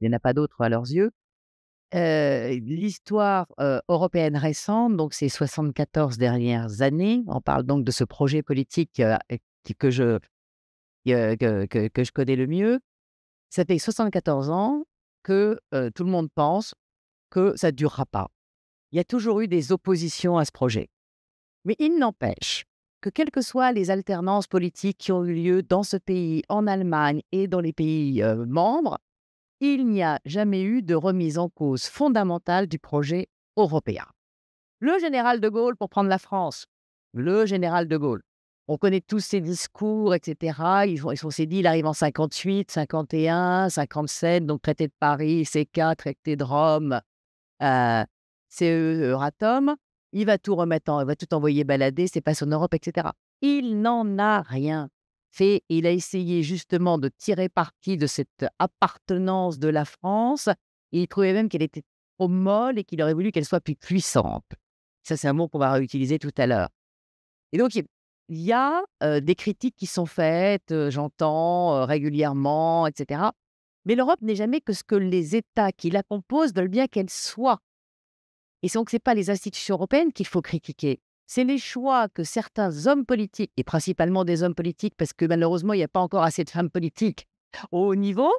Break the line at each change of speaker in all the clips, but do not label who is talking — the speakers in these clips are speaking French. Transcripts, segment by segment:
il n'y en a pas d'autres à leurs yeux. L'histoire européenne récente, donc ces 74 dernières années, on parle donc de ce projet politique que, je, que, que, que, je connais le mieux. Ça fait 74 ans que tout le monde pense que ça ne durera pas. Il y a toujours eu des oppositions à ce projet. Mais il n'empêche que quelles que soient les alternances politiques qui ont eu lieu dans ce pays, en Allemagne et dans les pays membres, il n'y a jamais eu de remise en cause fondamentale du projet européen. Le général de Gaulle, pour prendre la France, le général de Gaulle, on connaît tous ses discours, etc. Ils, ils on dit, il arrive en 58, 51, 57, donc traité de Paris, CK, traité de Rome, euh, CE, Euratom. Il va tout remettre, en, il va tout envoyer balader, c'est pas son Europe, etc. Il n'en a rien il a essayé justement de tirer parti de cette appartenance de la France. il trouvait même qu'elle était trop molle et qu'il aurait voulu qu'elle soit plus puissante. Ça, c'est un mot qu'on va réutiliser tout à l'heure. Et donc, il y a des critiques qui sont faites, j'entends régulièrement, etc. Mais l'Europe n'est jamais que ce que les États qui la composent veulent bien qu'elle soit. Et donc, ce n'est pas les institutions européennes qu'il faut critiquer, c'est les choix que certains hommes politiques, et principalement des hommes politiques, parce que malheureusement, il n'y a pas encore assez de femmes politiques au haut niveau,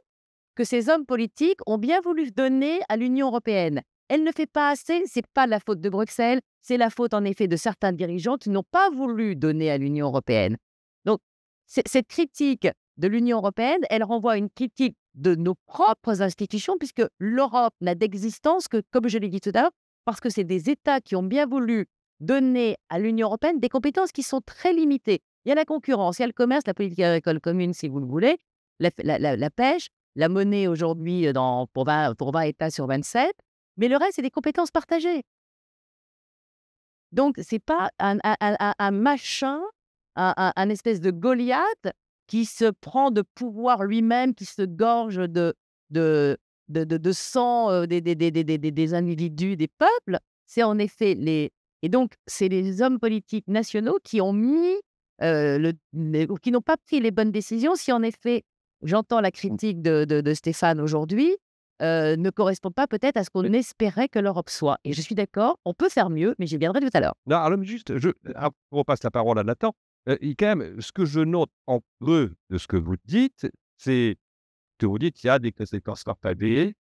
que ces hommes politiques ont bien voulu donner à l'Union européenne. Elle ne fait pas assez, c'est pas la faute de Bruxelles, c'est la faute en effet de certains dirigeants qui n'ont pas voulu donner à l'Union européenne. Donc, cette critique de l'Union européenne, elle renvoie à une critique de nos propres institutions, puisque l'Europe n'a d'existence que, comme je l'ai dit tout à l'heure, parce que c'est des États qui ont bien voulu donner à l'Union européenne des compétences qui sont très limitées. Il y a la concurrence, il y a le commerce, la politique agricole commune, si vous le voulez, la, pêche, la monnaie aujourd'hui dans, pour, 20, pour 20 États sur 27, mais le reste, c'est des compétences partagées. Donc, ce n'est pas un, machin, un, espèce de Goliath qui se prend de pouvoir lui-même, qui se gorge de, de, de, sang des, des, des, des, individus, des peuples. C'est en effet les, et donc, c'est les hommes politiques nationaux qui ont mis, euh, le, qui n'ont pas pris les bonnes décisions. Si en effet, j'entends la mmh. critique de, Stéphane aujourd'hui, euh, ne correspond pas peut-être à ce qu'on espérait que l'Europe soit. Et je suis d'accord, on peut faire mieux, mais j'y viendrai tout à l'heure.
Non, alors juste, je, ah, on passe la parole à Nathan. Euh, quand même, ce que je note en peu de ce que vous dites, c'est que vous dites qu'il y a des conséquences partagées.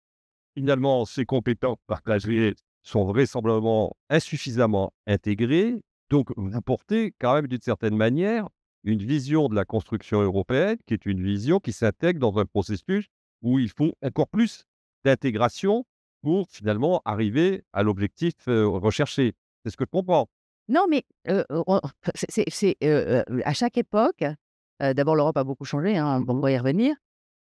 Finalement, ces compétences partagées sont vraisemblablement insuffisamment intégrés, donc vous apportez quand même d'une certaine manière une vision de la construction européenne qui est une vision qui s'intègre dans un processus où il faut encore plus d'intégration pour finalement arriver à l'objectif euh, recherché. C'est ce que je comprends.
Non, mais euh, euh, c'est, à chaque époque, d'abord l'Europe a beaucoup changé, hein, on va y revenir,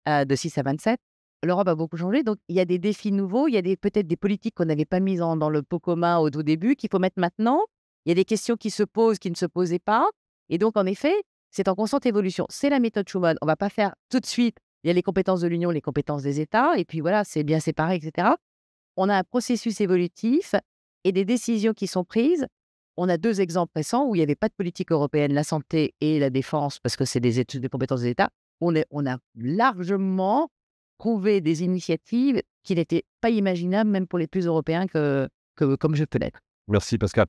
de 6 à 27, l'Europe a beaucoup changé, donc il y a des défis nouveaux, il y a peut-être des politiques qu'on n'avait pas mises dans le pot commun au tout début qu'il faut mettre maintenant. Il y a des questions qui se posent, qui ne se posaient pas. Et donc, en effet, c'est en constante évolution. C'est la méthode Schumann, On ne va pas faire tout de suite, il y a les compétences de l'Union, les compétences des États, et puis voilà, c'est bien séparé, etc. On a un processus évolutif et des décisions qui sont prises. On a deux exemples récents où il n'y avait pas de politique européenne, la santé et la défense, parce que c'est des, compétences des États. On, est, on a largement trouver des initiatives qui n'étaient pas imaginables, même pour les plus européens que, que comme je peux l'être.
Merci Pascal.